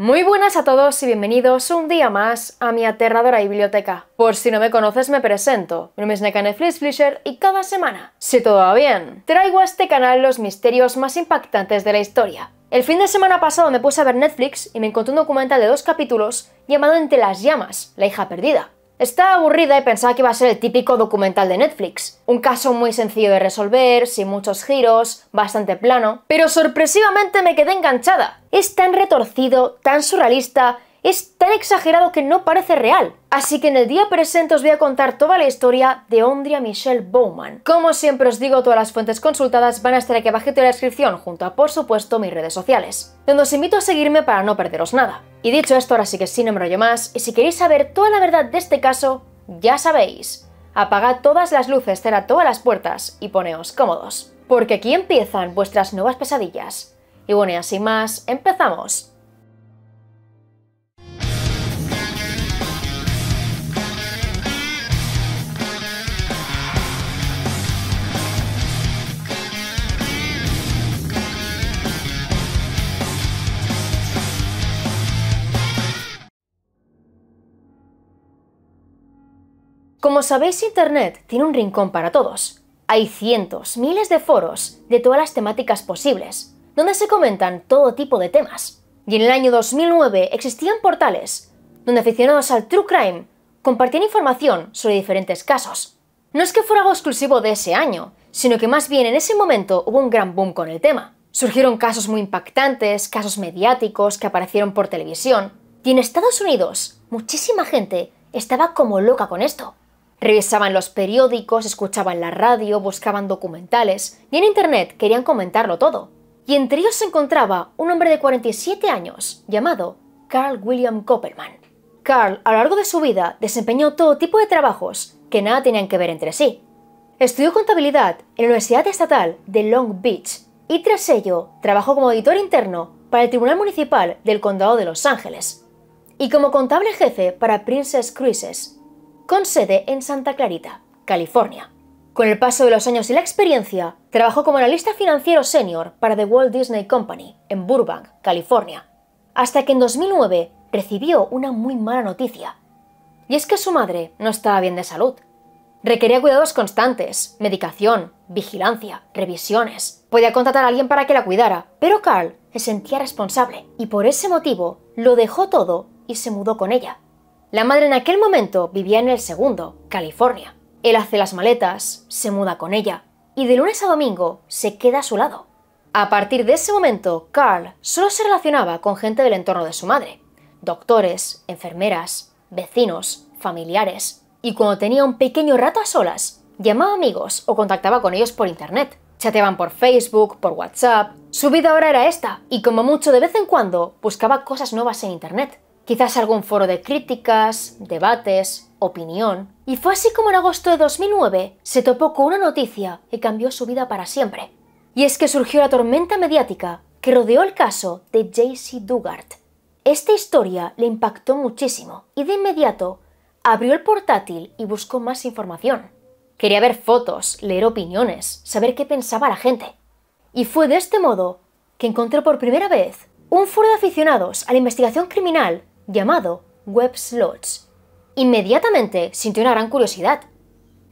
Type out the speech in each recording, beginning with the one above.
Muy buenas a todos y bienvenidos un día más a mi aterradora biblioteca. Por si no me conoces, me presento. Mi nombre es Netflix y cada semana, si todo va bien, traigo a este canal los misterios más impactantes de la historia. El fin de semana pasado me puse a ver Netflix y me encontré un documental de dos capítulos llamado Entre las llamas, la hija perdida. Estaba aburrida y pensaba que iba a ser el típico documental de Netflix. Un caso muy sencillo de resolver, sin muchos giros, bastante plano. Pero sorpresivamente me quedé enganchada. Es tan retorcido, tan surrealista es tan exagerado que no parece real. Así que en el día presente os voy a contar toda la historia de Ondria Michelle Bowman. Como siempre os digo, todas las fuentes consultadas van a estar aquí abajito en la descripción, junto a por supuesto mis redes sociales, donde os invito a seguirme para no perderos nada. Y dicho esto, ahora sí que sí no me enrollo más, y si queréis saber toda la verdad de este caso, ya sabéis, apagad todas las luces, cerrad todas las puertas y poneos cómodos, porque aquí empiezan vuestras nuevas pesadillas. Y bueno, y así más, empezamos. Como sabéis, Internet tiene un rincón para todos. Hay cientos, miles de foros de todas las temáticas posibles, donde se comentan todo tipo de temas. Y en el año 2009 existían portales donde aficionados al true crime compartían información sobre diferentes casos. No es que fuera algo exclusivo de ese año, sino que más bien en ese momento hubo un gran boom con el tema. Surgieron casos muy impactantes, casos mediáticos que aparecieron por televisión, y en Estados Unidos muchísima gente estaba como loca con esto. Revisaban los periódicos, escuchaban la radio, buscaban documentales y en Internet querían comentarlo todo. Y entre ellos se encontraba un hombre de 47 años llamado Carl William Koppelman. Carl, a lo largo de su vida, desempeñó todo tipo de trabajos que nada tenían que ver entre sí. Estudió contabilidad en la Universidad Estatal de Long Beach y tras ello trabajó como editor interno para el Tribunal Municipal del Condado de Los Ángeles y como contable jefe para Princess Cruises, con sede en Santa Clarita, California. Con el paso de los años y la experiencia, trabajó como analista financiero senior para The Walt Disney Company en Burbank, California, hasta que en 2009 recibió una muy mala noticia. Y es que su madre no estaba bien de salud. Requería cuidados constantes, medicación, vigilancia, revisiones. Podía contratar a alguien para que la cuidara, pero Carl se sentía responsable y por ese motivo lo dejó todo y se mudó con ella. La madre en aquel momento vivía en el segundo, California. Él hace las maletas, se muda con ella y de lunes a domingo se queda a su lado. A partir de ese momento, Carl solo se relacionaba con gente del entorno de su madre, doctores, enfermeras, vecinos, familiares, y cuando tenía un pequeño rato a solas, llamaba amigos o contactaba con ellos por internet. Chateaban por Facebook, por WhatsApp. Su vida ahora era esta, y como mucho de vez en cuando buscaba cosas nuevas en internet quizás algún foro de críticas, debates, opinión. Y fue así como en agosto de 2009 se topó con una noticia que cambió su vida para siempre. Y es que surgió la tormenta mediática que rodeó el caso de JC Dugard. Esta historia le impactó muchísimo y de inmediato abrió el portátil y buscó más información. Quería ver fotos, leer opiniones, saber qué pensaba la gente. Y fue de este modo que encontró por primera vez un foro de aficionados a la investigación criminal llamado web slots. Inmediatamente sintió una gran curiosidad.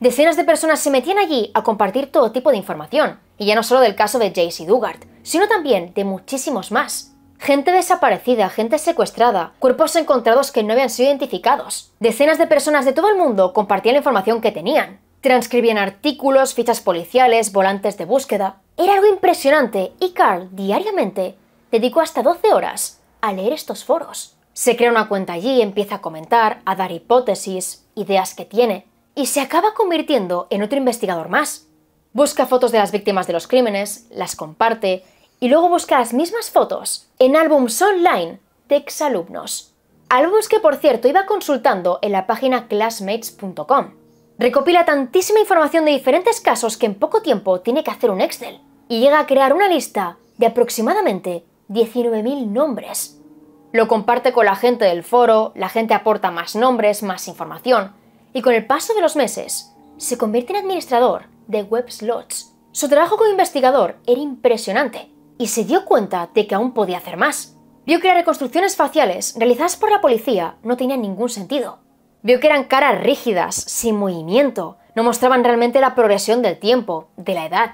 Decenas de personas se metían allí a compartir todo tipo de información, y ya no solo del caso de J.C. Dugard, sino también de muchísimos más. Gente desaparecida, gente secuestrada, cuerpos encontrados que no habían sido identificados. Decenas de personas de todo el mundo compartían la información que tenían. Transcribían artículos, fichas policiales, volantes de búsqueda. Era algo impresionante y Carl diariamente dedicó hasta 12 horas a leer estos foros. Se crea una cuenta allí, empieza a comentar, a dar hipótesis, ideas que tiene, y se acaba convirtiendo en otro investigador más. Busca fotos de las víctimas de los crímenes, las comparte, y luego busca las mismas fotos en álbums online de exalumnos. Álbums que, por cierto, iba consultando en la página classmates.com. Recopila tantísima información de diferentes casos que en poco tiempo tiene que hacer un Excel y llega a crear una lista de aproximadamente 19.000 nombres. Lo comparte con la gente del foro, la gente aporta más nombres, más información, y con el paso de los meses se convierte en administrador de WebSlots. Su trabajo como investigador era impresionante y se dio cuenta de que aún podía hacer más. Vio que las reconstrucciones faciales realizadas por la policía no tenían ningún sentido. Vio que eran caras rígidas, sin movimiento, no mostraban realmente la progresión del tiempo, de la edad.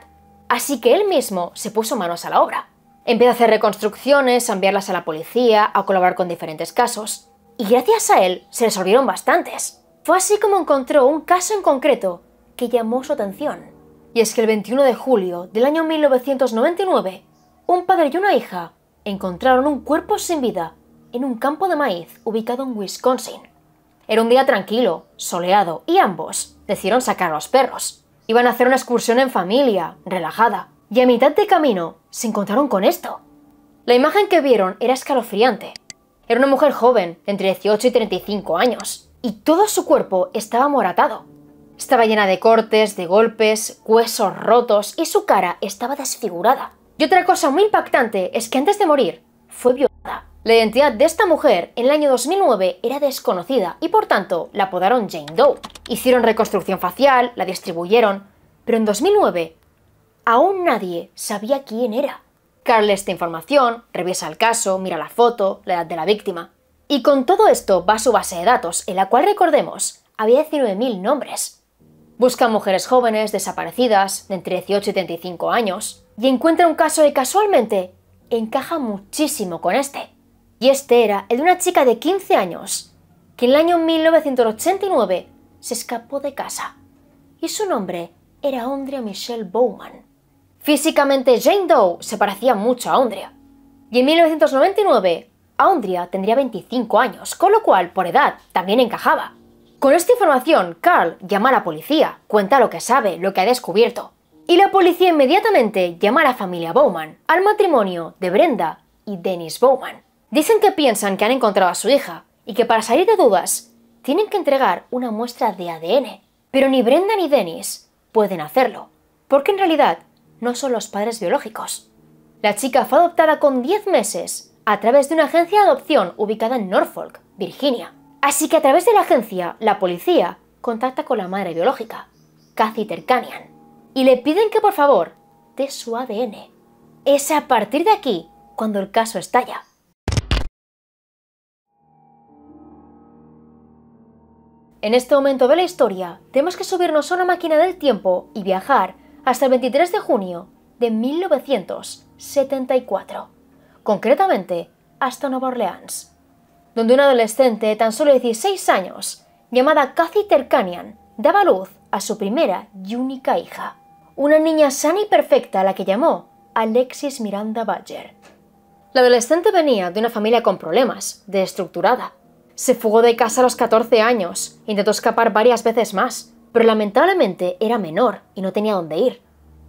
Así que él mismo se puso manos a la obra Empieza a hacer reconstrucciones, a enviarlas a la policía, a colaborar con diferentes casos, y gracias a él se resolvieron bastantes. Fue así como encontró un caso en concreto que llamó su atención. Y es que el 21 de julio del año 1999, un padre y una hija encontraron un cuerpo sin vida en un campo de maíz ubicado en Wisconsin. Era un día tranquilo, soleado, y ambos decidieron sacar a los perros. Iban a hacer una excursión en familia, relajada. Y a mitad de camino se encontraron con esto. La imagen que vieron era escalofriante. Era una mujer joven, entre 18 y 35 años, y todo su cuerpo estaba moratado. Estaba llena de cortes, de golpes, huesos rotos y su cara estaba desfigurada. Y otra cosa muy impactante es que antes de morir fue violada. La identidad de esta mujer en el año 2009 era desconocida y por tanto la apodaron Jane Doe. Hicieron reconstrucción facial, la distribuyeron, pero en 2009 aún nadie sabía quién era. Carl esta información, revisa el caso, mira la foto, la edad de la víctima. Y con todo esto va a su base de datos, en la cual recordemos, había 19.000 nombres. Busca mujeres jóvenes, desaparecidas, de entre 18 y 35 años, y encuentra un caso que casualmente encaja muchísimo con este. Y este era el de una chica de 15 años, que en el año 1989 se escapó de casa. Y su nombre era Andrea Michelle Bowman. Físicamente, Jane Doe se parecía mucho a Andrea. Y en 1999, Andrea tendría 25 años, con lo cual, por edad, también encajaba. Con esta información, Carl llama a la policía, cuenta lo que sabe, lo que ha descubierto. Y la policía inmediatamente llama a la familia Bowman, al matrimonio de Brenda y Dennis Bowman. Dicen que piensan que han encontrado a su hija y que para salir de dudas tienen que entregar una muestra de ADN. Pero ni Brenda ni Dennis pueden hacerlo, porque en realidad no son los padres biológicos. La chica fue adoptada con 10 meses a través de una agencia de adopción ubicada en Norfolk, Virginia. Así que a través de la agencia, la policía contacta con la madre biológica, Kathy Terkanian, y le piden que por favor dé su ADN. Es a partir de aquí cuando el caso estalla. En este momento de la historia, tenemos que subirnos a una máquina del tiempo y viajar hasta el 23 de junio de 1974, concretamente hasta Nueva Orleans, donde una adolescente de tan solo 16 años, llamada Kathy Terkanian, daba luz a su primera y única hija, una niña sana y perfecta a la que llamó Alexis Miranda Badger. La adolescente venía de una familia con problemas, desestructurada. Se fugó de casa a los 14 años, intentó escapar varias veces más, pero lamentablemente era menor y no tenía dónde ir.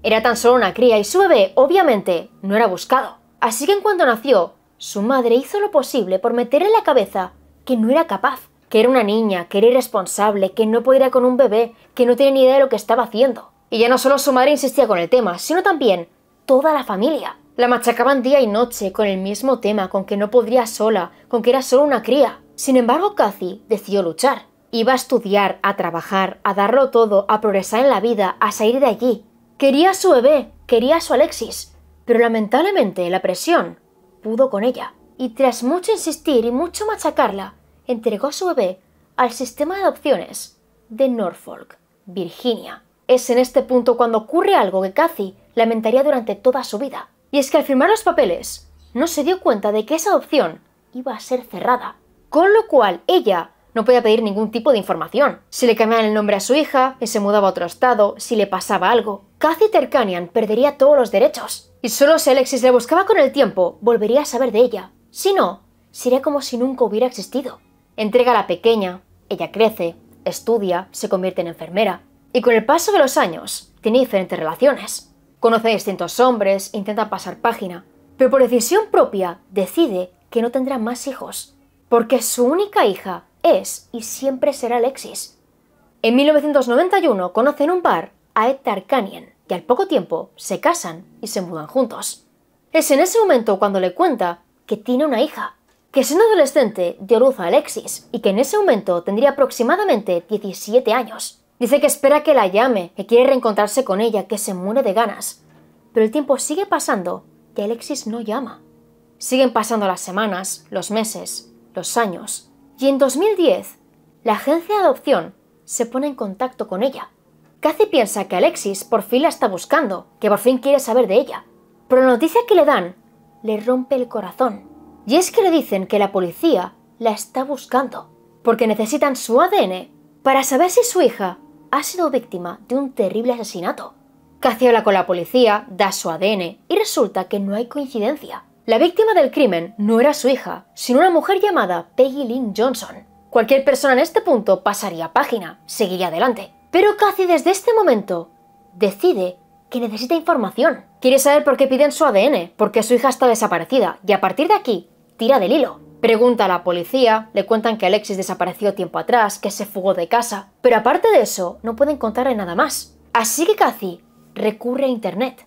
Era tan solo una cría y su bebé, obviamente, no era buscado. Así que en cuanto nació, su madre hizo lo posible por meterle en la cabeza que no era capaz, que era una niña, que era irresponsable, que no podía con un bebé, que no tenía ni idea de lo que estaba haciendo. Y ya no solo su madre insistía con el tema, sino también toda la familia. La machacaban día y noche con el mismo tema, con que no podría sola, con que era solo una cría. Sin embargo, Cathy decidió luchar. Iba a estudiar, a trabajar, a darlo todo, a progresar en la vida, a salir de allí. Quería a su bebé, quería a su Alexis, pero lamentablemente la presión pudo con ella. Y tras mucho insistir y mucho machacarla, entregó a su bebé al sistema de adopciones de Norfolk, Virginia. Es en este punto cuando ocurre algo que Cathy lamentaría durante toda su vida. Y es que al firmar los papeles, no se dio cuenta de que esa adopción iba a ser cerrada. Con lo cual ella no podía pedir ningún tipo de información. Si le cambiaban el nombre a su hija, si se mudaba a otro estado, si le pasaba algo, Cathy Tercanian perdería todos los derechos. Y solo si Alexis le buscaba con el tiempo, volvería a saber de ella. Si no, sería como si nunca hubiera existido. Entrega a la pequeña, ella crece, estudia, se convierte en enfermera. Y con el paso de los años, tiene diferentes relaciones. Conoce a distintos hombres, intenta pasar página, pero por decisión propia decide que no tendrá más hijos, porque su única hija es y siempre será Alexis. En 1991 conocen un par a Ed Tarkanian y al poco tiempo se casan y se mudan juntos. Es en ese momento cuando le cuenta que tiene una hija, que es un adolescente dio luz a Alexis y que en ese momento tendría aproximadamente 17 años. Dice que espera que la llame, que quiere reencontrarse con ella, que se muere de ganas. Pero el tiempo sigue pasando y Alexis no llama. Siguen pasando las semanas, los meses, los años, y en 2010, la agencia de adopción se pone en contacto con ella. Cathy piensa que Alexis por fin la está buscando, que por fin quiere saber de ella. Pero la noticia que le dan le rompe el corazón. Y es que le dicen que la policía la está buscando, porque necesitan su ADN para saber si su hija ha sido víctima de un terrible asesinato. Cathy habla con la policía, da su ADN y resulta que no hay coincidencia. La víctima del crimen no era su hija, sino una mujer llamada Peggy Lynn Johnson. Cualquier persona en este punto pasaría página, seguiría adelante. Pero Cathy desde este momento decide que necesita información. Quiere saber por qué piden su ADN, porque su hija está desaparecida, y a partir de aquí, tira del hilo. Pregunta a la policía, le cuentan que Alexis desapareció tiempo atrás, que se fugó de casa, pero aparte de eso, no pueden contarle nada más. Así que Cathy recurre a Internet.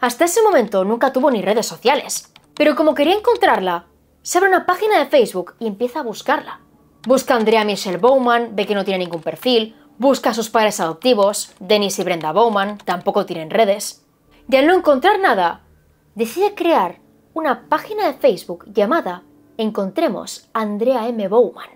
Hasta ese momento nunca tuvo ni redes sociales, pero como quería encontrarla, se abre una página de Facebook y empieza a buscarla. Busca a Andrea Michelle Bowman, ve que no tiene ningún perfil, busca a sus padres adoptivos, Dennis y Brenda Bowman, tampoco tienen redes. Y al no encontrar nada, decide crear una página de Facebook llamada Encontremos Andrea M. Bowman.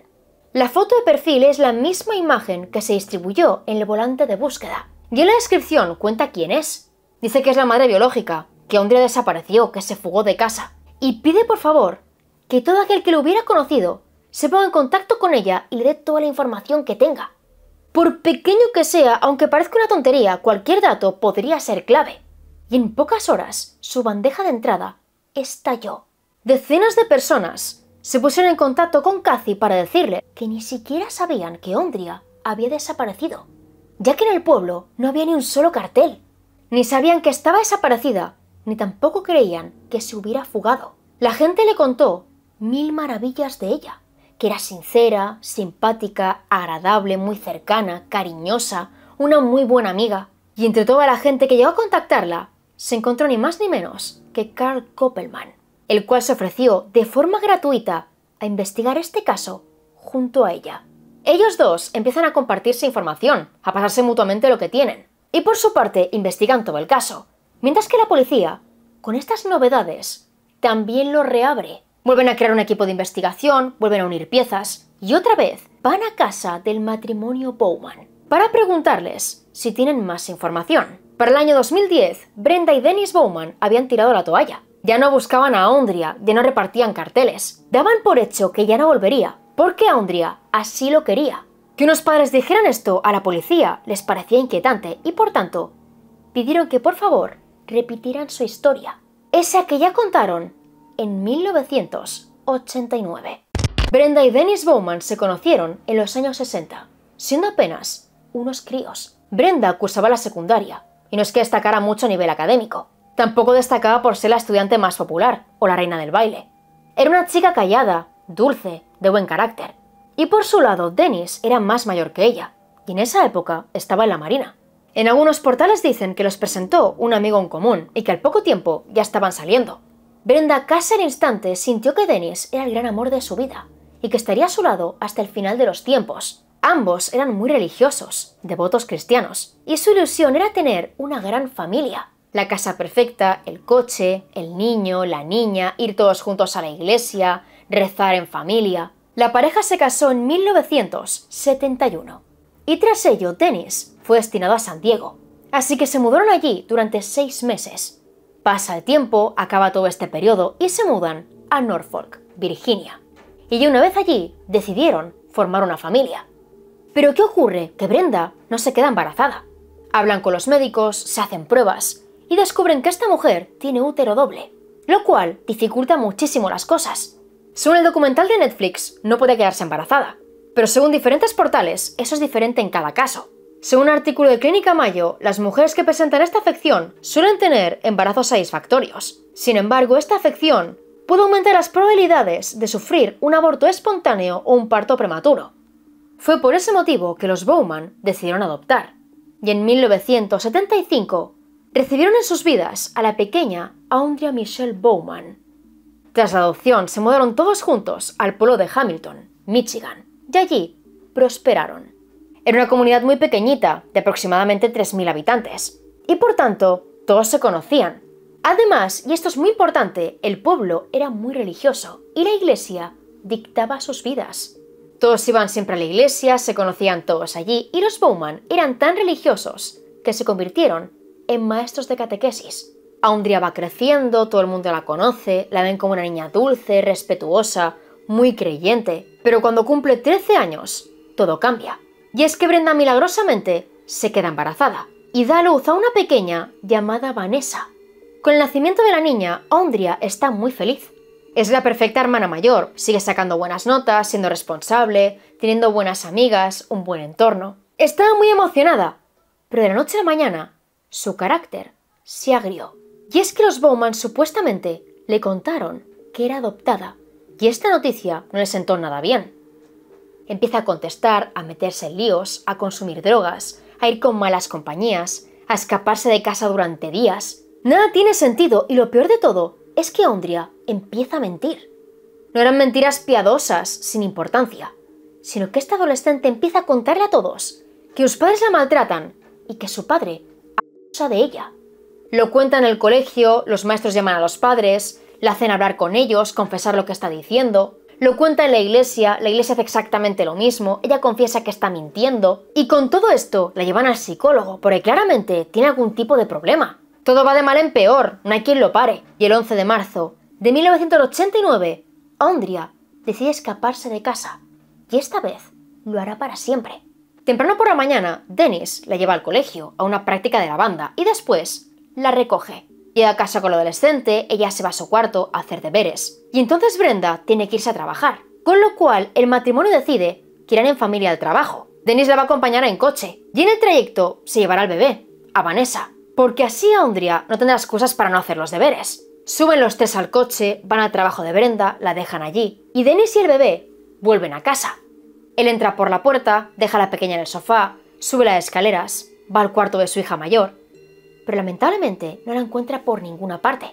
La foto de perfil es la misma imagen que se distribuyó en el volante de búsqueda. Y en la descripción cuenta quién es. Dice que es la madre biológica, que Ondria desapareció, que se fugó de casa. Y pide por favor que todo aquel que lo hubiera conocido se ponga en contacto con ella y le dé toda la información que tenga. Por pequeño que sea, aunque parezca una tontería, cualquier dato podría ser clave. Y en pocas horas, su bandeja de entrada estalló. Decenas de personas se pusieron en contacto con Cathy para decirle que ni siquiera sabían que Ondria había desaparecido, ya que en el pueblo no había ni un solo cartel, ni sabían que estaba desaparecida ni tampoco creían que se hubiera fugado. La gente le contó mil maravillas de ella, que era sincera, simpática, agradable, muy cercana, cariñosa, una muy buena amiga. Y entre toda la gente que llegó a contactarla, se encontró ni más ni menos que Carl Koppelman, el cual se ofreció de forma gratuita a investigar este caso junto a ella. Ellos dos empiezan a compartirse información, a pasarse mutuamente lo que tienen. Y por su parte investigan todo el caso, Mientras que la policía, con estas novedades, también lo reabre. Vuelven a crear un equipo de investigación, vuelven a unir piezas y otra vez van a casa del matrimonio Bowman para preguntarles si tienen más información. Para el año 2010, Brenda y Dennis Bowman habían tirado la toalla. Ya no buscaban a Ondria, ya no repartían carteles. Daban por hecho que ya no volvería, porque Ondria así lo quería. Que unos padres dijeran esto a la policía les parecía inquietante y por tanto pidieron que por favor repitieran su historia, esa que ya contaron en 1989. Brenda y Dennis Bowman se conocieron en los años 60, siendo apenas unos críos. Brenda cursaba la secundaria, y no es que destacara mucho a nivel académico. Tampoco destacaba por ser la estudiante más popular o la reina del baile. Era una chica callada, dulce, de buen carácter. Y por su lado, Dennis era más mayor que ella, y en esa época estaba en la marina. En algunos portales dicen que los presentó un amigo en común y que al poco tiempo ya estaban saliendo. Brenda casi al instante sintió que Dennis era el gran amor de su vida y que estaría a su lado hasta el final de los tiempos. Ambos eran muy religiosos, devotos cristianos, y su ilusión era tener una gran familia. La casa perfecta, el coche, el niño, la niña, ir todos juntos a la iglesia, rezar en familia. La pareja se casó en 1971. Y tras ello, Dennis fue destinado a San Diego. Así que se mudaron allí durante seis meses. Pasa el tiempo, acaba todo este periodo y se mudan a Norfolk, Virginia. Y una vez allí, decidieron formar una familia. Pero ¿qué ocurre? Que Brenda no se queda embarazada. Hablan con los médicos, se hacen pruebas y descubren que esta mujer tiene útero doble, lo cual dificulta muchísimo las cosas. Según el documental de Netflix, no puede quedarse embarazada, pero según diferentes portales, eso es diferente en cada caso. Según un artículo de Clínica Mayo, las mujeres que presentan esta afección suelen tener embarazos satisfactorios. Sin embargo, esta afección puede aumentar las probabilidades de sufrir un aborto espontáneo o un parto prematuro. Fue por ese motivo que los Bowman decidieron adoptar, y en 1975 recibieron en sus vidas a la pequeña Andrea Michelle Bowman. Tras la adopción se mudaron todos juntos al Polo de Hamilton, Michigan, y allí prosperaron. Era una comunidad muy pequeñita, de aproximadamente 3.000 habitantes, y por tanto, todos se conocían. Además, y esto es muy importante, el pueblo era muy religioso y la iglesia dictaba sus vidas. Todos iban siempre a la iglesia, se conocían todos allí, y los Bowman eran tan religiosos que se convirtieron en maestros de catequesis. Aundria va creciendo, todo el mundo la conoce, la ven como una niña dulce, respetuosa, muy creyente, pero cuando cumple 13 años, todo cambia. Y es que Brenda milagrosamente se queda embarazada y da luz a una pequeña llamada Vanessa. Con el nacimiento de la niña, Ondria está muy feliz. Es la perfecta hermana mayor, sigue sacando buenas notas, siendo responsable, teniendo buenas amigas, un buen entorno. Estaba muy emocionada, pero de la noche a la mañana, su carácter se agrió. Y es que los Bowman supuestamente le contaron que era adoptada, y esta noticia no le sentó nada bien. Empieza a contestar, a meterse en líos, a consumir drogas, a ir con malas compañías, a escaparse de casa durante días. Nada tiene sentido y lo peor de todo es que Ondria empieza a mentir. No eran mentiras piadosas, sin importancia, sino que esta adolescente empieza a contarle a todos que sus padres la maltratan y que su padre abusa de ella. Lo cuenta en el colegio, los maestros llaman a los padres, la hacen hablar con ellos, confesar lo que está diciendo lo cuenta en la iglesia, la iglesia hace exactamente lo mismo, ella confiesa que está mintiendo, y con todo esto la llevan al psicólogo, porque claramente tiene algún tipo de problema. Todo va de mal en peor, no hay quien lo pare. Y el 11 de marzo de 1989, Andrea decide escaparse de casa, y esta vez lo hará para siempre. Temprano por la mañana, Dennis la lleva al colegio, a una práctica de la banda, y después la recoge. Llega a casa con la adolescente, ella se va a su cuarto a hacer deberes. Y entonces Brenda tiene que irse a trabajar. Con lo cual, el matrimonio decide que irán en familia al trabajo. Denise la va a acompañar en coche. Y en el trayecto se llevará al bebé, a Vanessa. Porque así Andrea no tendrá excusas para no hacer los deberes. Suben los tres al coche, van al trabajo de Brenda, la dejan allí. Y Denise y el bebé vuelven a casa. Él entra por la puerta, deja a la pequeña en el sofá, sube las escaleras, va al cuarto de su hija mayor pero lamentablemente no la encuentra por ninguna parte.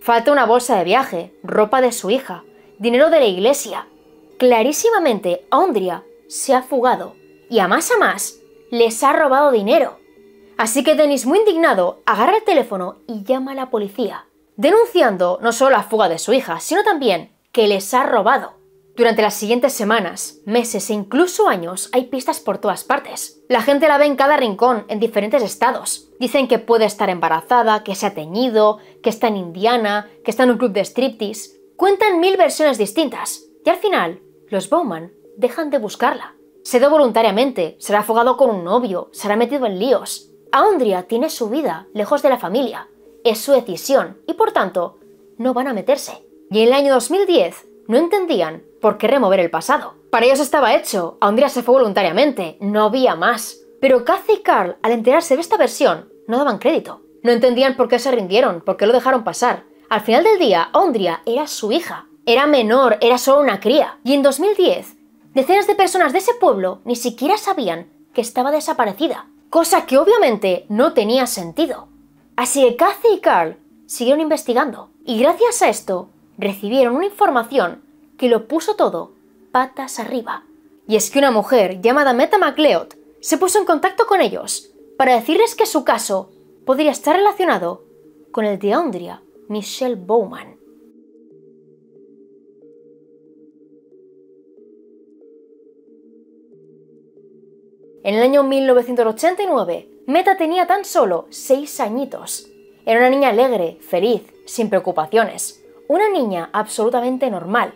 Falta una bolsa de viaje, ropa de su hija, dinero de la iglesia. Clarísimamente, Andrea se ha fugado y a más a más les ha robado dinero. Así que Denis, muy indignado, agarra el teléfono y llama a la policía, denunciando no solo la fuga de su hija, sino también que les ha robado. Durante las siguientes semanas, meses e incluso años hay pistas por todas partes. La gente la ve en cada rincón, en diferentes estados. Dicen que puede estar embarazada, que se ha teñido, que está en Indiana, que está en un club de striptease. Cuentan mil versiones distintas. Y al final, los Bowman dejan de buscarla. Se da voluntariamente, será afogado con un novio, será metido en líos. Andrea tiene su vida lejos de la familia. Es su decisión y por tanto, no van a meterse. Y en el año 2010, no entendían por qué remover el pasado. Para ellos estaba hecho, Andrea se fue voluntariamente, no había más. Pero Kathy y Carl, al enterarse de esta versión, no daban crédito. No entendían por qué se rindieron, por qué lo dejaron pasar. Al final del día, Ondria era su hija. Era menor, era solo una cría. Y en 2010, decenas de personas de ese pueblo ni siquiera sabían que estaba desaparecida. Cosa que obviamente no tenía sentido. Así que Kathy y Carl siguieron investigando. Y gracias a esto, recibieron una información que lo puso todo patas arriba. Y es que una mujer llamada Meta MacLeod se puso en contacto con ellos para decirles que su caso podría estar relacionado con el de Andrea Michelle Bowman. En el año 1989, Meta tenía tan solo 6 añitos. Era una niña alegre, feliz, sin preocupaciones una niña absolutamente normal.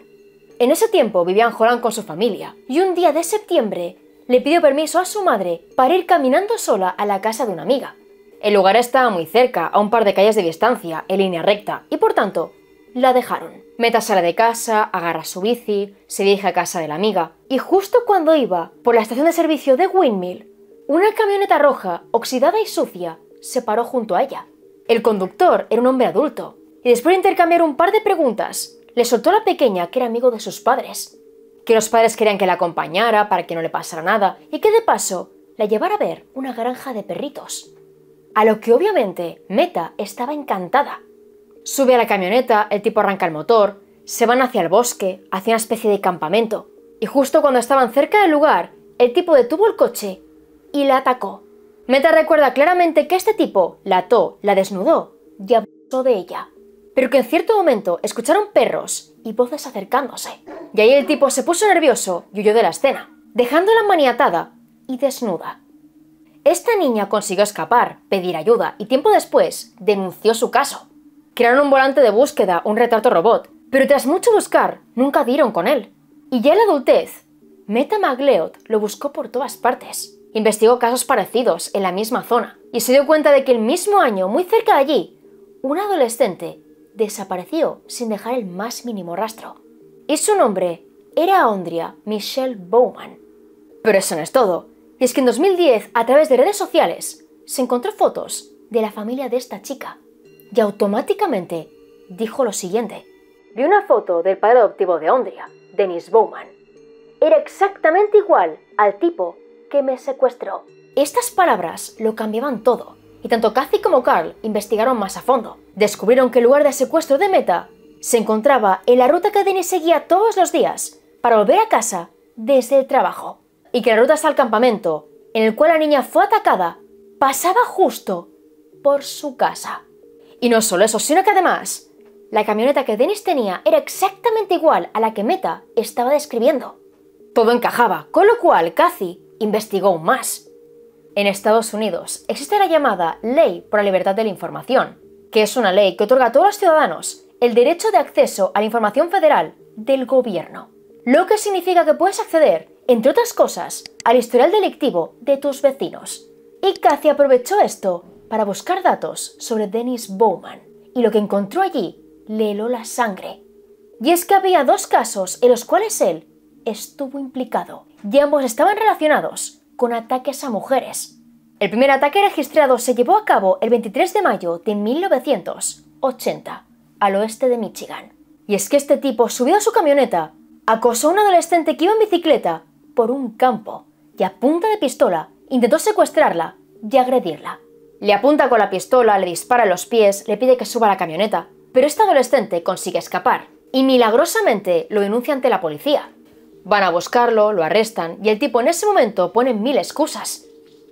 En ese tiempo vivía en Holland con su familia y un día de septiembre le pidió permiso a su madre para ir caminando sola a la casa de una amiga. El lugar estaba muy cerca, a un par de calles de distancia, en línea recta, y por tanto, la dejaron. Meta sale de casa, agarra su bici, se dirige a casa de la amiga, y justo cuando iba por la estación de servicio de Windmill, una camioneta roja, oxidada y sucia, se paró junto a ella. El conductor era un hombre adulto, y después de intercambiar un par de preguntas, le soltó a la pequeña que era amigo de sus padres, que los padres querían que la acompañara para que no le pasara nada y que de paso la llevara a ver una granja de perritos. A lo que obviamente Meta estaba encantada. Sube a la camioneta, el tipo arranca el motor, se van hacia el bosque, hacia una especie de campamento, y justo cuando estaban cerca del lugar, el tipo detuvo el coche y la atacó. Meta recuerda claramente que este tipo la ató, la desnudó y abusó de ella pero que en cierto momento escucharon perros y voces acercándose. Y ahí el tipo se puso nervioso y huyó de la escena, dejándola maniatada y desnuda. Esta niña consiguió escapar, pedir ayuda y tiempo después denunció su caso. Crearon un volante de búsqueda, un retrato robot, pero tras mucho buscar, nunca dieron con él. Y ya en la adultez, Meta Magleod lo buscó por todas partes. Investigó casos parecidos en la misma zona y se dio cuenta de que el mismo año, muy cerca de allí, un adolescente desapareció sin dejar el más mínimo rastro. Y su nombre era Ondria Michelle Bowman. Pero eso no es todo. Y es que en 2010, a través de redes sociales, se encontró fotos de la familia de esta chica. Y automáticamente dijo lo siguiente. Vi una foto del padre adoptivo de Ondria, Dennis Bowman. Era exactamente igual al tipo que me secuestró. Estas palabras lo cambiaban todo. Y tanto Cathy como Carl investigaron más a fondo. Descubrieron que el lugar de secuestro de Meta se encontraba en la ruta que Denis seguía todos los días para volver a casa desde el trabajo. Y que la ruta hasta el campamento, en el cual la niña fue atacada, pasaba justo por su casa. Y no solo eso, sino que además, la camioneta que Denis tenía era exactamente igual a la que Meta estaba describiendo. Todo encajaba, con lo cual Cathy investigó más en Estados Unidos existe la llamada Ley por la Libertad de la Información, que es una ley que otorga a todos los ciudadanos el derecho de acceso a la información federal del gobierno, lo que significa que puedes acceder, entre otras cosas, al historial delictivo de tus vecinos. Y Cathy aprovechó esto para buscar datos sobre Dennis Bowman, y lo que encontró allí le heló la sangre. Y es que había dos casos en los cuales él estuvo implicado, y ambos estaban relacionados con ataques a mujeres. El primer ataque registrado se llevó a cabo el 23 de mayo de 1980, al oeste de Michigan. Y es que este tipo subió a su camioneta, acosó a un adolescente que iba en bicicleta por un campo y a punta de pistola intentó secuestrarla y agredirla. Le apunta con la pistola, le dispara en los pies, le pide que suba a la camioneta, pero este adolescente consigue escapar y milagrosamente lo denuncia ante la policía. Van a buscarlo, lo arrestan y el tipo en ese momento pone mil excusas.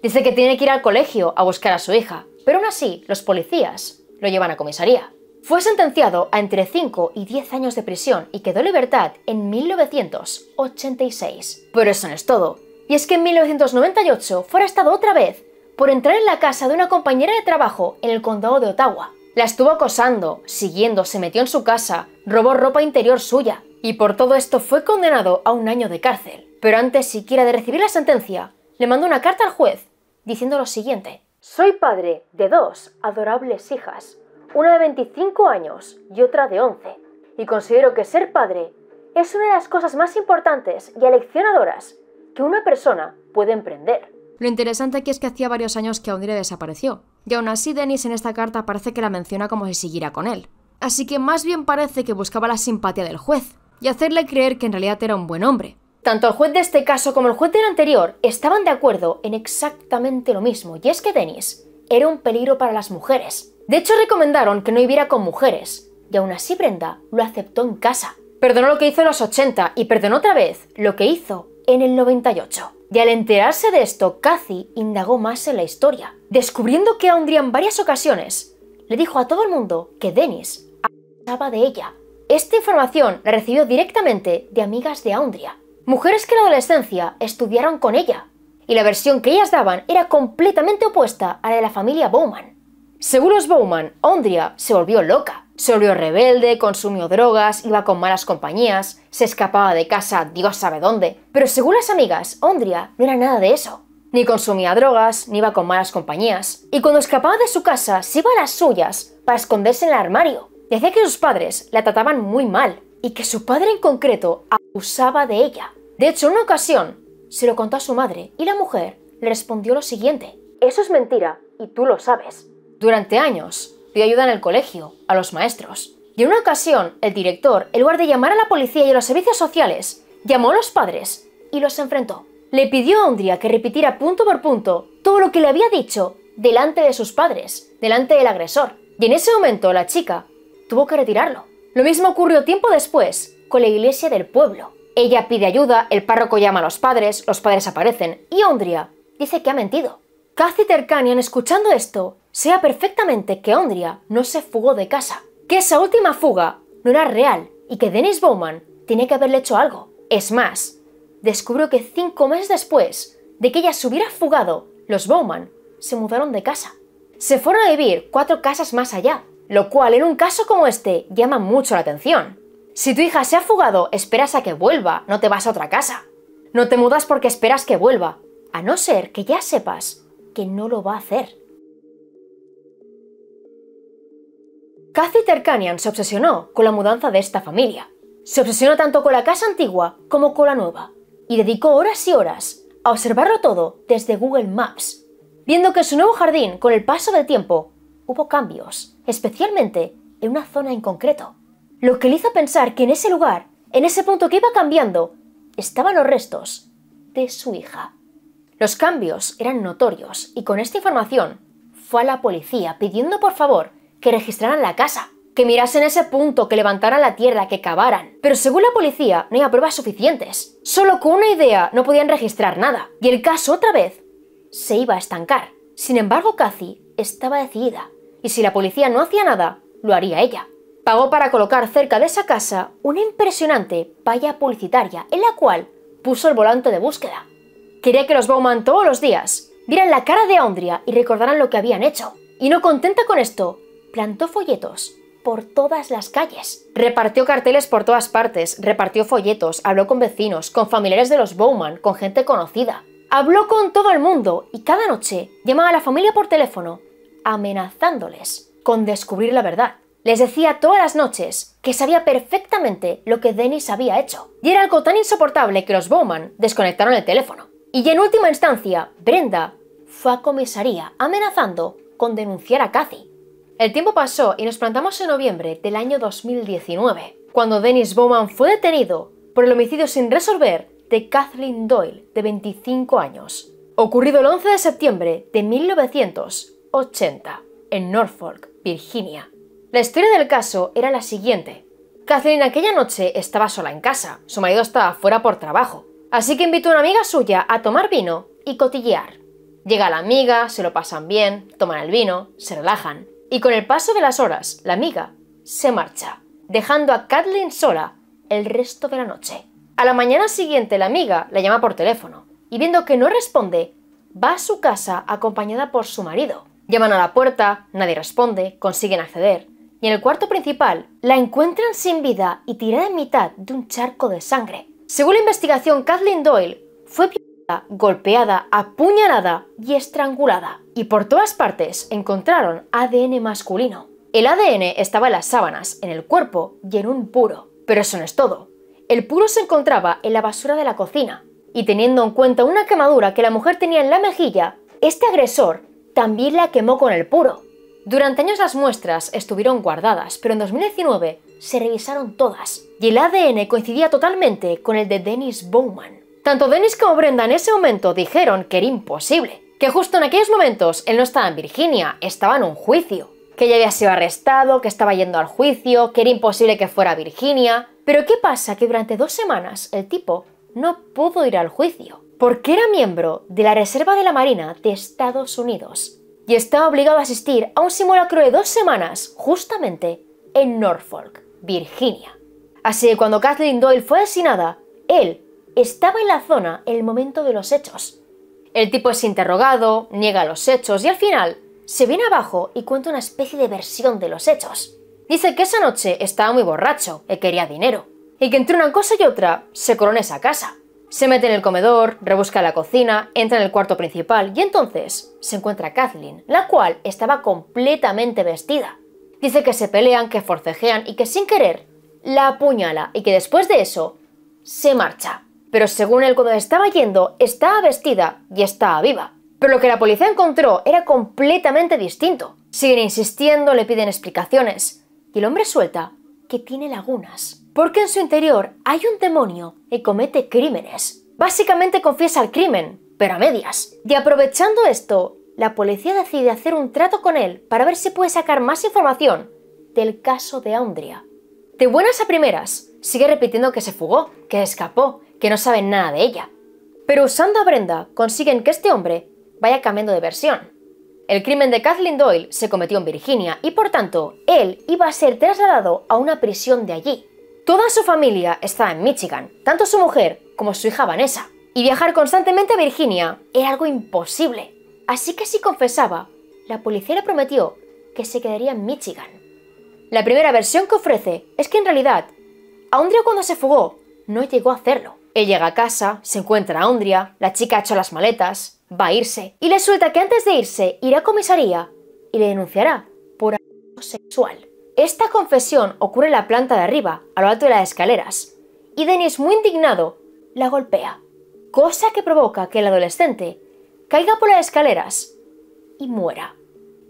Dice que tiene que ir al colegio a buscar a su hija, pero aún así los policías lo llevan a comisaría. Fue sentenciado a entre 5 y 10 años de prisión y quedó en libertad en 1986. Pero eso no es todo. Y es que en 1998 fue arrestado otra vez por entrar en la casa de una compañera de trabajo en el condado de Ottawa. La estuvo acosando, siguiendo, se metió en su casa, robó ropa interior suya, y por todo esto fue condenado a un año de cárcel. Pero antes siquiera de recibir la sentencia, le mandó una carta al juez diciendo lo siguiente. Soy padre de dos adorables hijas, una de 25 años y otra de 11. Y considero que ser padre es una de las cosas más importantes y aleccionadoras que una persona puede emprender. Lo interesante aquí es que hacía varios años que Audrey desapareció, y aún así Dennis en esta carta parece que la menciona como si siguiera con él. Así que más bien parece que buscaba la simpatía del juez, y hacerle creer que en realidad era un buen hombre. Tanto el juez de este caso como el juez del anterior estaban de acuerdo en exactamente lo mismo, y es que Dennis era un peligro para las mujeres. De hecho, recomendaron que no viviera con mujeres, y aún así Brenda lo aceptó en casa. Perdonó lo que hizo en los 80 y perdonó otra vez lo que hizo en el 98. Y al enterarse de esto, Cathy indagó más en la historia, descubriendo que Andrea en varias ocasiones le dijo a todo el mundo que Dennis abusaba de ella esta información la recibió directamente de amigas de ondria mujeres que en la adolescencia estudiaron con ella, y la versión que ellas daban era completamente opuesta a la de la familia Bowman. Según los Bowman, Ondria se volvió loca. Se volvió rebelde, consumió drogas, iba con malas compañías, se escapaba de casa Dios sabe dónde. Pero según las amigas, Ondria no era nada de eso. Ni consumía drogas, ni iba con malas compañías. Y cuando escapaba de su casa, se iba a las suyas para esconderse en el armario. Decía que sus padres la trataban muy mal y que su padre en concreto abusaba de ella. De hecho, en una ocasión se lo contó a su madre y la mujer le respondió lo siguiente. Eso es mentira y tú lo sabes. Durante años dio ayuda en el colegio, a los maestros. Y en una ocasión, el director, en lugar de llamar a la policía y a los servicios sociales, llamó a los padres y los enfrentó. Le pidió a Andrea que repitiera punto por punto todo lo que le había dicho delante de sus padres, delante del agresor. Y en ese momento la chica tuvo que retirarlo. Lo mismo ocurrió tiempo después con la iglesia del pueblo. Ella pide ayuda, el párroco llama a los padres, los padres aparecen y Ondria dice que ha mentido. Cathy Terkanian, escuchando esto, sea perfectamente que Ondria no se fugó de casa, que esa última fuga no era real y que Dennis Bowman tiene que haberle hecho algo. Es más, descubrió que cinco meses después de que ella se hubiera fugado, los Bowman se mudaron de casa. Se fueron a vivir cuatro casas más allá, lo cual en un caso como este llama mucho la atención. Si tu hija se ha fugado, esperas a que vuelva, no te vas a otra casa. No te mudas porque esperas que vuelva, a no ser que ya sepas que no lo va a hacer. Kathy Terkanian se obsesionó con la mudanza de esta familia. Se obsesionó tanto con la casa antigua como con la nueva, y dedicó horas y horas a observarlo todo desde Google Maps, viendo que su nuevo jardín, con el paso del tiempo, hubo cambios especialmente en una zona en concreto. Lo que le hizo pensar que en ese lugar, en ese punto que iba cambiando, estaban los restos de su hija. Los cambios eran notorios y con esta información fue a la policía pidiendo por favor que registraran la casa, que mirasen ese punto, que levantaran la tierra, que cavaran. Pero según la policía no había pruebas suficientes. Solo con una idea no podían registrar nada. Y el caso otra vez se iba a estancar. Sin embargo, Cathy estaba decidida y si la policía no hacía nada, lo haría ella. Pagó para colocar cerca de esa casa una impresionante valla publicitaria en la cual puso el volante de búsqueda. Quería que los Bowman todos los días vieran la cara de Andrea y recordaran lo que habían hecho. Y no contenta con esto, plantó folletos por todas las calles. Repartió carteles por todas partes, repartió folletos, habló con vecinos, con familiares de los Bowman, con gente conocida. Habló con todo el mundo y cada noche llamaba a la familia por teléfono amenazándoles con descubrir la verdad. Les decía todas las noches que sabía perfectamente lo que Dennis había hecho. Y era algo tan insoportable que los Bowman desconectaron el teléfono. Y en última instancia, Brenda fue a comisaría amenazando con denunciar a Kathy. El tiempo pasó y nos plantamos en noviembre del año 2019, cuando Dennis Bowman fue detenido por el homicidio sin resolver de Kathleen Doyle, de 25 años, ocurrido el 11 de septiembre de 1900 80, en Norfolk, Virginia. La historia del caso era la siguiente. Kathleen aquella noche estaba sola en casa, su marido estaba fuera por trabajo, así que invitó a una amiga suya a tomar vino y cotillear. Llega la amiga, se lo pasan bien, toman el vino, se relajan, y con el paso de las horas, la amiga se marcha, dejando a Kathleen sola el resto de la noche. A la mañana siguiente la amiga la llama por teléfono, y viendo que no responde, va a su casa acompañada por su marido. Llaman a la puerta, nadie responde, consiguen acceder. Y en el cuarto principal, la encuentran sin vida y tirada en mitad de un charco de sangre. Según la investigación, Kathleen Doyle fue violada, golpeada, apuñalada y estrangulada. Y por todas partes encontraron ADN masculino. El ADN estaba en las sábanas, en el cuerpo y en un puro. Pero eso no es todo. El puro se encontraba en la basura de la cocina. Y teniendo en cuenta una quemadura que la mujer tenía en la mejilla, este agresor también la quemó con el puro. Durante años las muestras estuvieron guardadas, pero en 2019 se revisaron todas, y el ADN coincidía totalmente con el de Dennis Bowman. Tanto Dennis como Brenda en ese momento dijeron que era imposible, que justo en aquellos momentos él no estaba en Virginia, estaba en un juicio, que ya había sido arrestado, que estaba yendo al juicio, que era imposible que fuera Virginia. Pero ¿qué pasa? Que durante dos semanas el tipo no pudo ir al juicio porque era miembro de la Reserva de la Marina de Estados Unidos y estaba obligado a asistir a un simulacro de dos semanas justamente en Norfolk, Virginia. Así que cuando Kathleen Doyle fue asesinada, él estaba en la zona el momento de los hechos. El tipo es interrogado, niega los hechos y al final se viene abajo y cuenta una especie de versión de los hechos. Dice que esa noche estaba muy borracho, y quería dinero, y que entre una cosa y otra se corona esa casa. Se mete en el comedor, rebusca la cocina, entra en el cuarto principal y entonces se encuentra Kathleen, la cual estaba completamente vestida. Dice que se pelean, que forcejean y que sin querer la apuñala y que después de eso se marcha. Pero según él cuando estaba yendo, estaba vestida y estaba viva. Pero lo que la policía encontró era completamente distinto. Siguen insistiendo, le piden explicaciones y el hombre suelta que tiene lagunas porque en su interior hay un demonio que comete crímenes. Básicamente confiesa el crimen, pero a medias. Y aprovechando esto, la policía decide hacer un trato con él para ver si puede sacar más información del caso de Andrea. De buenas a primeras, sigue repitiendo que se fugó, que escapó, que no saben nada de ella. Pero usando a Brenda, consiguen que este hombre vaya cambiando de versión. El crimen de Kathleen Doyle se cometió en Virginia y por tanto, él iba a ser trasladado a una prisión de allí. Toda su familia está en Michigan, tanto su mujer como su hija Vanessa, y viajar constantemente a Virginia era algo imposible. Así que si confesaba, la policía le prometió que se quedaría en Michigan. La primera versión que ofrece es que en realidad, Andrea cuando se fugó no llegó a hacerlo. Él llega a casa, se encuentra a Andrea, la chica ha hecho las maletas, va a irse, y le suelta que antes de irse irá a comisaría y le denunciará por abuso sexual. Esta confesión ocurre en la planta de arriba, a lo alto de las escaleras, y Dennis, muy indignado, la golpea, cosa que provoca que el adolescente caiga por las escaleras y muera.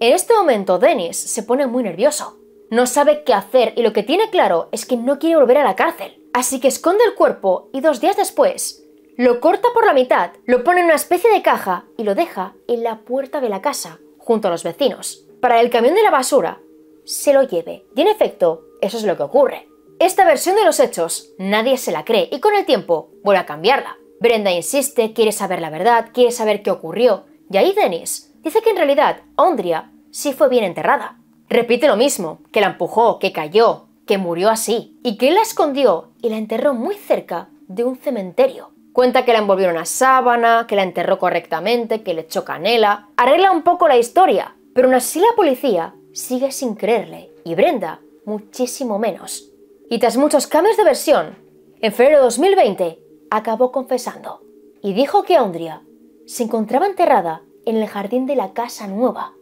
En este momento, Denis se pone muy nervioso. No sabe qué hacer y lo que tiene claro es que no quiere volver a la cárcel. Así que esconde el cuerpo y dos días después lo corta por la mitad, lo pone en una especie de caja y lo deja en la puerta de la casa, junto a los vecinos. Para el camión de la basura, se lo lleve. Y en efecto, eso es lo que ocurre. Esta versión de los hechos nadie se la cree y con el tiempo vuelve a cambiarla. Brenda insiste, quiere saber la verdad, quiere saber qué ocurrió, y ahí Dennis dice que en realidad Ondria sí fue bien enterrada. Repite lo mismo, que la empujó, que cayó, que murió así, y que él la escondió y la enterró muy cerca de un cementerio. Cuenta que la envolvieron a una sábana, que la enterró correctamente, que le echó canela. Arregla un poco la historia, pero aún así la policía sigue sin creerle y Brenda muchísimo menos. Y tras muchos cambios de versión, en febrero de 2020 acabó confesando y dijo que Andrea se encontraba enterrada en el jardín de la casa nueva.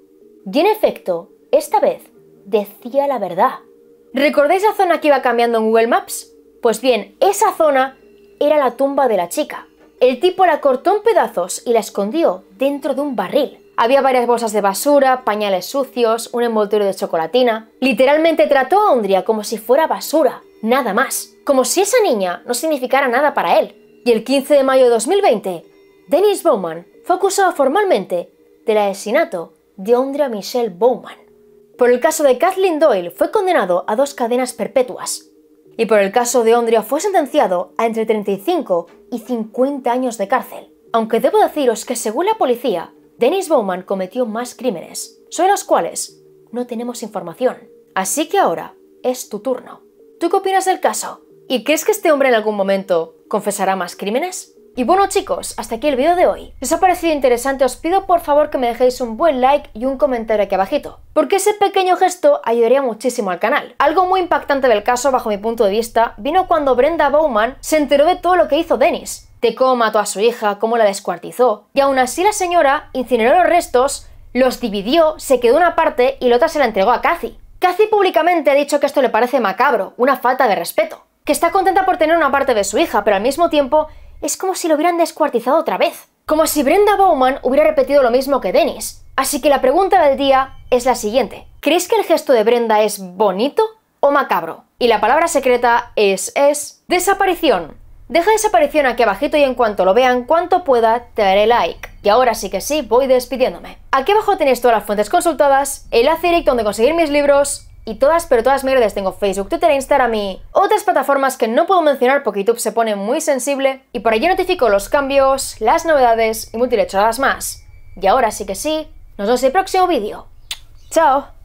Y en efecto, esta vez decía la verdad. ¿Recordáis la zona que iba cambiando en Google Maps? Pues bien, esa zona era la tumba de la chica. El tipo la cortó en pedazos y la escondió dentro de un barril. Había varias bolsas de basura, pañales sucios, un envoltorio de chocolatina. Literalmente trató a Ondria como si fuera basura, nada más. Como si esa niña no significara nada para él. Y el 15 de mayo de 2020, Dennis Bowman fue acusado formalmente del asesinato de Ondria Michelle Bowman. Por el caso de Kathleen Doyle fue condenado a dos cadenas perpetuas. Y por el caso de Ondria fue sentenciado a entre 35 y 50 años de cárcel. Aunque debo deciros que según la policía, Dennis Bowman cometió más crímenes, sobre los cuales no tenemos información. Así que ahora es tu turno. ¿Tú qué opinas del caso? ¿Y crees que este hombre en algún momento confesará más crímenes? Y bueno chicos, hasta aquí el vídeo de hoy. Si os ha parecido interesante os pido por favor que me dejéis un buen like y un comentario aquí abajito, porque ese pequeño gesto ayudaría muchísimo al canal. Algo muy impactante del caso bajo mi punto de vista vino cuando Brenda Bowman se enteró de todo lo que hizo Dennis, cómo mató a su hija, cómo la descuartizó. Y aún así la señora incineró los restos, los dividió, se quedó una parte y la otra se la entregó a Kathy. Cathy públicamente ha dicho que esto le parece macabro, una falta de respeto, que está contenta por tener una parte de su hija, pero al mismo tiempo es como si lo hubieran descuartizado otra vez. Como si Brenda Bowman hubiera repetido lo mismo que Dennis. Así que la pregunta del día es la siguiente. ¿Crees que el gesto de Brenda es bonito o macabro? Y la palabra secreta es es desaparición. Deja esa aparición aquí abajito y en cuanto lo vean, cuanto pueda, te daré like. Y ahora sí que sí, voy despidiéndome. Aquí abajo tenéis todas las fuentes consultadas, el aceric donde conseguir mis libros, y todas, pero todas mis redes, tengo Facebook, Twitter, Instagram y otras plataformas que no puedo mencionar porque YouTube se pone muy sensible y por allí notifico los cambios, las novedades y multilechadas más. Y ahora sí que sí, nos vemos en el próximo vídeo. ¡Chao!